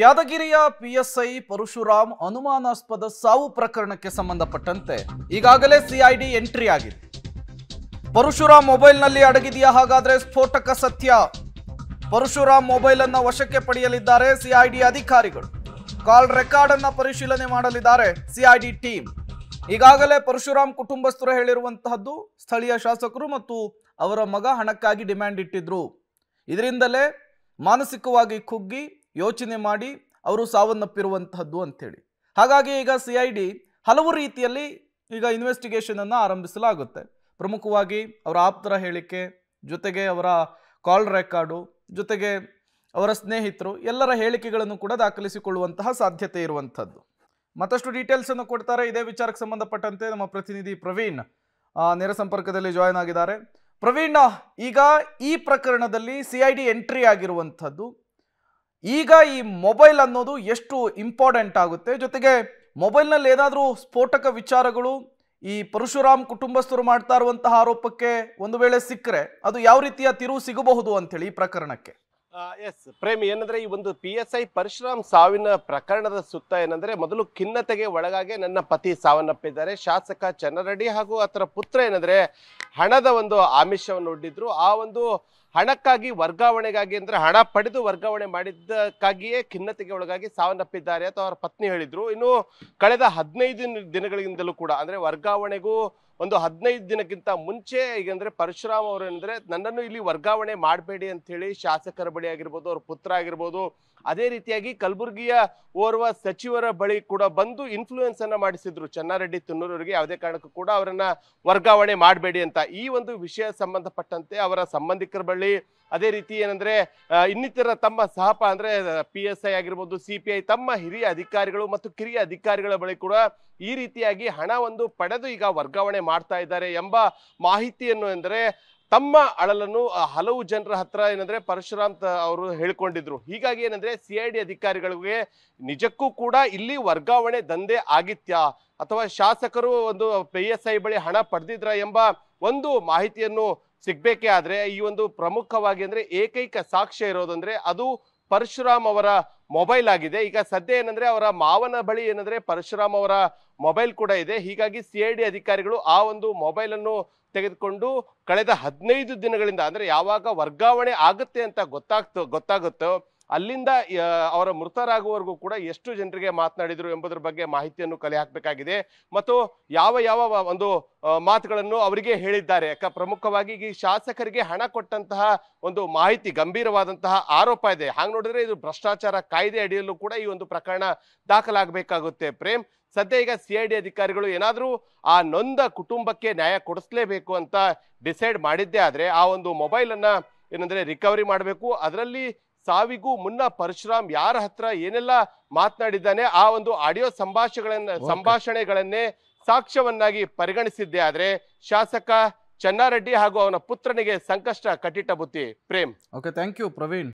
ಯಾದಗಿರಿಯ PSI Parashuram ಅನುಮಾನಾಸ್ಪದ ಸಾವು ಪ್ರಕರಣಕ್ಕೆ ಸಂಬಂಧಪಟ್ಟಂತೆ ಈಗಾಗಲೇ ಸಿಐಡಿ ಎಂಟ್ರಿ ಆಗಿದೆ ಪರಶುರಾಮ್ ಮೊಬೈಲ್ನಲ್ಲಿ ಅಡಗಿದೆಯಾ ಹಾಗಾದ್ರೆ ಸ್ಫೋಟಕ ಸತ್ಯ ಪರಶುರಾಮ್ ಮೊಬೈಲ್ ಅನ್ನ ವಶಕ್ಕೆ ಪಡೆಯಲಿದ್ದಾರೆ ಸಿಐಡಿ ಅಧಿಕಾರಿಗಳು ಕಾಲ್ ರೆಕಾರ್ಡ್ ಅನ್ನ ಪರಿಶೀಲನೆ ಮಾಡಲಿದ್ದಾರೆ ಸಿಐಡಿ ಟೀಮ್ ಈಗಾಗಲೇ ಪರಶುರಾಮ್ ಕುಟುಂಬಸ್ಥರು ಹೇಳಿರುವಂತಹದ್ದು ಸ್ಥಳೀಯ ಶಾಸಕರು ಮತ್ತು ಅವರ ಮಗ ಹಣಕ್ಕಾಗಿ ಡಿಮ್ಯಾಂಡ್ ಇಟ್ಟಿದ್ರು ಇದರಿಂದಲೇ ಮಾನಸಿಕವಾಗಿ ಕುಗ್ಗಿ ಯೋಚನೆ ಮಾಡಿ ಅವರು ಸಾವನ್ನಪ್ಪಿರುವಂತಹದ್ದು ಅಂಥೇಳಿ ಹಾಗಾಗಿ ಈಗ ಸಿ ಐ ಡಿ ಹಲವು ರೀತಿಯಲ್ಲಿ ಈಗ ಇನ್ವೆಸ್ಟಿಗೇಷನನ್ನು ಆರಂಭಿಸಲಾಗುತ್ತೆ ಪ್ರಮುಖವಾಗಿ ಅವರ ಆಪ್ತರ ಹೇಳಿಕೆ ಜೊತೆಗೆ ಅವರ ಕಾಲ್ ರೆಕಾರ್ಡು ಜೊತೆಗೆ ಅವರ ಸ್ನೇಹಿತರು ಎಲ್ಲರ ಹೇಳಿಕೆಗಳನ್ನು ಕೂಡ ದಾಖಲಿಸಿಕೊಳ್ಳುವಂತಹ ಸಾಧ್ಯತೆ ಇರುವಂಥದ್ದು ಮತ್ತಷ್ಟು ಡೀಟೇಲ್ಸನ್ನು ಕೊಡ್ತಾರೆ ಇದೇ ವಿಚಾರಕ್ಕೆ ಸಂಬಂಧಪಟ್ಟಂತೆ ನಮ್ಮ ಪ್ರತಿನಿಧಿ ಪ್ರವೀಣ್ ನೇರ ಸಂಪರ್ಕದಲ್ಲಿ ಜಾಯ್ನ್ ಆಗಿದ್ದಾರೆ ಪ್ರವೀಣ್ ಈಗ ಈ ಪ್ರಕರಣದಲ್ಲಿ ಸಿ ಐ ಡಿ ಎಂಟ್ರಿ ಆಗಿರುವಂಥದ್ದು ಈಗ ಈ ಮೊಬೈಲ್ ಅನ್ನೋದು ಎಷ್ಟು ಇಂಪಾರ್ಟೆಂಟ್ ಆಗುತ್ತೆ ಜೊತೆಗೆ ಮೊಬೈಲ್ನಲ್ಲಿ ಏನಾದರೂ ಸ್ಫೋಟಕ ವಿಚಾರಗಳು ಈ ಪರಶುರಾಮ್ ಕುಟುಂಬಸ್ಥರು ಮಾಡ್ತಾ ಇರುವಂತಹ ಆರೋಪಕ್ಕೆ ಒಂದು ವೇಳೆ ಸಿಕ್ಕರೆ ಅದು ಯಾವ ರೀತಿಯ ತಿರುವು ಸಿಗಬಹುದು ಅಂತೇಳಿ ಈ ಪ್ರಕರಣಕ್ಕೆ ಎಸ್ ಪ್ರೇಮ್ ಏನಂದ್ರೆ ಈ ಒಂದು ಪಿ ಎಸ್ ಐ ಪರಶುರಾಮ್ ಸಾವಿನ ಪ್ರಕರಣದ ಸುತ್ತ ಏನಂದ್ರೆ ಮೊದಲು ಖಿನ್ನತೆಗೆ ಒಳಗಾಗಿ ನನ್ನ ಪತಿ ಸಾವನ್ನಪ್ಪಿದ್ದಾರೆ ಶಾಸಕ ಚನ್ನರೆಡ್ಡಿ ಹಾಗೂ ಅದರ ಪುತ್ರ ಏನಂದ್ರೆ ಹಣದ ಒಂದು ಆಮಿಷವನ್ನು ಒಡ್ಡಿದ್ರು ಆ ಒಂದು ಹಣಕ್ಕಾಗಿ ವರ್ಗಾವಣೆಗಾಗಿ ಅಂದ್ರೆ ಹಣ ಪಡೆದು ವರ್ಗಾವಣೆ ಮಾಡಿದ್ದಕ್ಕಾಗಿಯೇ ಖಿನ್ನತೆಗೆ ಒಳಗಾಗಿ ಸಾವನ್ನಪ್ಪಿದ್ದಾರೆ ಅಥವಾ ಅವರ ಪತ್ನಿ ಹೇಳಿದ್ರು ಇನ್ನು ಕಳೆದ ಹದಿನೈದು ದಿನಗಳಿಂದಲೂ ಕೂಡ ಅಂದ್ರೆ ವರ್ಗಾವಣೆಗೂ ಒಂದು ಹದಿನೈದು ದಿನಕ್ಕಿಂತ ಮುಂಚೆ ಈಗಂದ್ರೆ ಪರಶುರಾಮ್ ಏನಂದ್ರೆ ನನ್ನನ್ನು ಇಲ್ಲಿ ವರ್ಗಾವಣೆ ಮಾಡಬೇಡಿ ಅಂತ ಹೇಳಿ ಶಾಸಕರ ಬಳಿ ಆಗಿರ್ಬೋದು ಅವ್ರ ಪುತ್ರ ಆಗಿರ್ಬೋದು ಅದೇ ರೀತಿಯಾಗಿ ಕಲಬುರಗಿಯ ಓರ್ವ ಸಚಿವರ ಬಳಿ ಕೂಡ ಬಂದು ಇನ್ಫ್ಲೂಯೆನ್ಸ್ ಅನ್ನ ಮಾಡಿಸಿದ್ರು ಚನ್ನಾರೆಡ್ಡಿ ತುನ್ನೂರವರಿಗೆ ಯಾವುದೇ ಕಾರಣಕ್ಕೂ ಕೂಡ ಅವರನ್ನ ವರ್ಗಾವಣೆ ಮಾಡಬೇಡಿ ಅಂತ ಈ ಒಂದು ವಿಷಯ ಸಂಬಂಧಪಟ್ಟಂತೆ ಅವರ ಸಂಬಂಧಿಕರ ಬಳಿ ಅದೇ ರೀತಿ ಏನಂದ್ರೆ ಇನ್ನಿತರ ತಮ್ಮ ಸಹಪ ಅಂದ್ರೆ ಪಿ ಎಸ್ ಐ ಆಗಿರ್ಬೋದು ಸಿ ಪಿ ಐ ತಮ್ಮ ಹಿರಿಯ ಅಧಿಕಾರಿಗಳು ಮತ್ತು ಕಿರಿಯ ಅಧಿಕಾರಿಗಳ ಬಳಿ ಕೂಡ ಈ ರೀತಿಯಾಗಿ ಒಂದು ಪಡೆದು ಈಗ ವರ್ಗಾವಣೆ ಮಾಡ್ತಾ ಇದ್ದಾರೆ ಎಂಬ ಮಾಹಿತಿಯನ್ನು ಎಂದರೆ ತಮ್ಮ ಅಳಲನ್ನು ಹಲವು ಜನರ ಹತ್ರ ಏನಂದ್ರೆ ಪರಶುರಾಮ್ ಅವರು ಹೇಳ್ಕೊಂಡಿದ್ರು ಹೀಗಾಗಿ ಏನಂದ್ರೆ ಸಿ ಐ ಡಿ ಅಧಿಕಾರಿಗಳಿಗೆ ನಿಜಕ್ಕೂ ಕೂಡ ಇಲ್ಲಿ ವರ್ಗಾವಣೆ ದಂಧೆ ಆಗಿತ್ಯಾ ಅಥವಾ ಶಾಸಕರು ಒಂದು ಪಿ ಎಸ್ ಐ ಬಳಿ ಹಣ ಪಡೆದಿದ್ರ ಎಂಬ ಒಂದು ಮಾಹಿತಿಯನ್ನು ಸಿಗಬೇಕೇ ಆದರೆ ಈ ಒಂದು ಪ್ರಮುಖವಾಗಿ ಅಂದ್ರೆ ಏಕೈಕ ಸಾಕ್ಷ್ಯ ಇರೋದಂದ್ರೆ ಅದು ಪರಶುರಾಮ್ ಅವರ ಮೊಬೈಲ್ ಆಗಿದೆ ಈಗ ಸದ್ಯ ಏನಂದ್ರೆ ಅವರ ಮಾವನ ಬಳಿ ಏನಂದ್ರೆ ಪರಶುರಾಮ್ ಅವರ ಮೊಬೈಲ್ ಕೂಡ ಇದೆ ಹೀಗಾಗಿ ಸಿ ಐ ಡಿ ಅಧಿಕಾರಿಗಳು ಆ ಒಂದು ಮೊಬೈಲ್ ಅನ್ನು ತೆಗೆದುಕೊಂಡು ಕಳೆದ ಹದಿನೈದು ದಿನಗಳಿಂದ ಅಂದ್ರೆ ಯಾವಾಗ ವರ್ಗಾವಣೆ ಆಗುತ್ತೆ ಅಂತ ಗೊತ್ತಾಗ್ತೋ ಗೊತ್ತಾಗುತ್ತೋ ಅಲ್ಲಿಂದ ಅವರ ಮೃತರಾಗುವವರೆಗೂ ಕೂಡ ಎಷ್ಟು ಜನರಿಗೆ ಮಾತನಾಡಿದರು ಎಂಬುದರ ಬಗ್ಗೆ ಮಾಹಿತಿಯನ್ನು ಕಲೆ ಹಾಕಬೇಕಾಗಿದೆ ಮತ್ತು ಯಾವ ಯಾವ ಒಂದು ಮಾತುಗಳನ್ನು ಅವರಿಗೆ ಹೇಳಿದ್ದಾರೆ ಯಾಕ ಪ್ರಮುಖವಾಗಿ ಈ ಶಾಸಕರಿಗೆ ಹಣ ಕೊಟ್ಟಂತಹ ಒಂದು ಮಾಹಿತಿ ಗಂಭೀರವಾದಂತಹ ಆರೋಪ ಇದೆ ಹಾಗೆ ನೋಡಿದ್ರೆ ಇದು ಭ್ರಷ್ಟಾಚಾರ ಕಾಯ್ದೆ ಅಡಿಯಲ್ಲೂ ಕೂಡ ಈ ಒಂದು ಪ್ರಕರಣ ದಾಖಲಾಗಬೇಕಾಗುತ್ತೆ ಪ್ರೇಮ್ ಸದ್ಯ ಈಗ ಸಿ ಐ ಡಿ ಅಧಿಕಾರಿಗಳು ಏನಾದರೂ ಆ ನೊಂದ ಕುಟುಂಬಕ್ಕೆ ನ್ಯಾಯ ಕೊಡಿಸ್ಲೇಬೇಕು ಅಂತ ಡಿಸೈಡ್ ಮಾಡಿದ್ದೇ ಆದರೆ ಆ ಒಂದು ಮೊಬೈಲನ್ನು ಏನಂದರೆ ರಿಕವರಿ ಮಾಡಬೇಕು ಅದರಲ್ಲಿ ಸಾವಿಗೂ ಮುನ್ನ ಪರಶುರಾಮ್ ಯಾರ ಹತ್ರ ಏನೆಲ್ಲ ಮಾತನಾಡಿದ್ದಾನೆ ಆ ಒಂದು ಆಡಿಯೋ ಸಂಭಾಷಣೆಗಳನ್ನ ಸಂಭಾಷಣೆಗಳನ್ನೇ ಸಾಕ್ಷ್ಯವನ್ನಾಗಿ ಪರಿಗಣಿಸಿದ್ದೆ ಆದ್ರೆ ಶಾಸಕ ಚನ್ನಾರೆಡ್ಡಿ ಹಾಗೂ ಅವನ ಪುತ್ರನಿಗೆ ಸಂಕಷ್ಟ ಕಟ್ಟಿಟ್ಟ ಬುತ್ತಿ Prem okay thank you Praveen